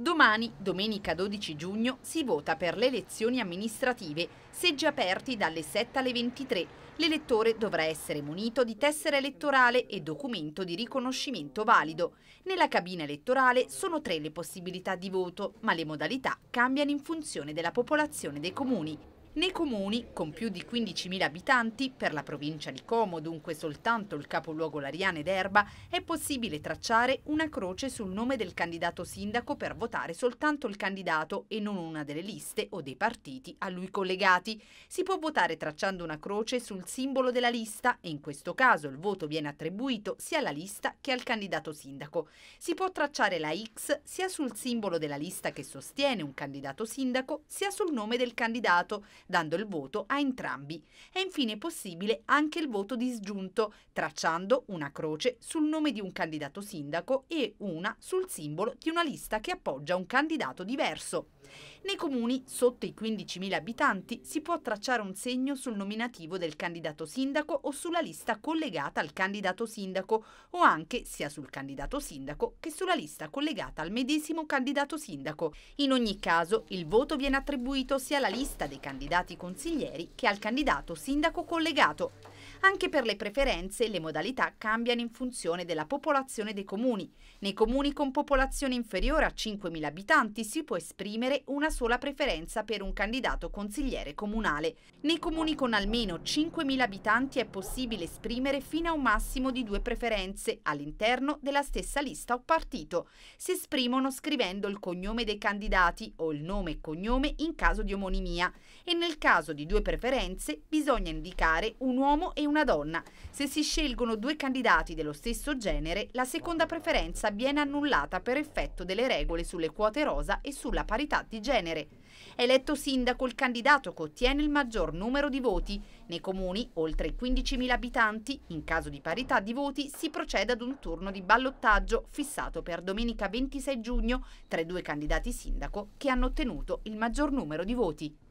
Domani, domenica 12 giugno, si vota per le elezioni amministrative, seggi aperti dalle 7 alle 23. L'elettore dovrà essere munito di tessera elettorale e documento di riconoscimento valido. Nella cabina elettorale sono tre le possibilità di voto, ma le modalità cambiano in funzione della popolazione dei comuni. Nei comuni, con più di 15.000 abitanti, per la provincia di Como, dunque soltanto il capoluogo Lariane ed Erba, è possibile tracciare una croce sul nome del candidato sindaco per votare soltanto il candidato e non una delle liste o dei partiti a lui collegati. Si può votare tracciando una croce sul simbolo della lista e in questo caso il voto viene attribuito sia alla lista che al candidato sindaco. Si può tracciare la X sia sul simbolo della lista che sostiene un candidato sindaco, sia sul nome del candidato dando il voto a entrambi. È infine possibile anche il voto disgiunto, tracciando una croce sul nome di un candidato sindaco e una sul simbolo di una lista che appoggia un candidato diverso. Nei comuni sotto i 15.000 abitanti si può tracciare un segno sul nominativo del candidato sindaco o sulla lista collegata al candidato sindaco o anche sia sul candidato sindaco che sulla lista collegata al medesimo candidato sindaco. In ogni caso il voto viene attribuito sia alla lista dei candidati candidati consiglieri che al candidato sindaco collegato. Anche per le preferenze le modalità cambiano in funzione della popolazione dei comuni. Nei comuni con popolazione inferiore a 5.000 abitanti si può esprimere una sola preferenza per un candidato consigliere comunale. Nei comuni con almeno 5.000 abitanti è possibile esprimere fino a un massimo di due preferenze all'interno della stessa lista o partito. Si esprimono scrivendo il cognome dei candidati o il nome e cognome in caso di omonimia e nel caso di due preferenze bisogna indicare un uomo e un una donna. Se si scelgono due candidati dello stesso genere, la seconda preferenza viene annullata per effetto delle regole sulle quote rosa e sulla parità di genere. Eletto sindaco il candidato che ottiene il maggior numero di voti. Nei comuni, oltre 15.000 abitanti, in caso di parità di voti, si procede ad un turno di ballottaggio fissato per domenica 26 giugno tra i due candidati sindaco che hanno ottenuto il maggior numero di voti.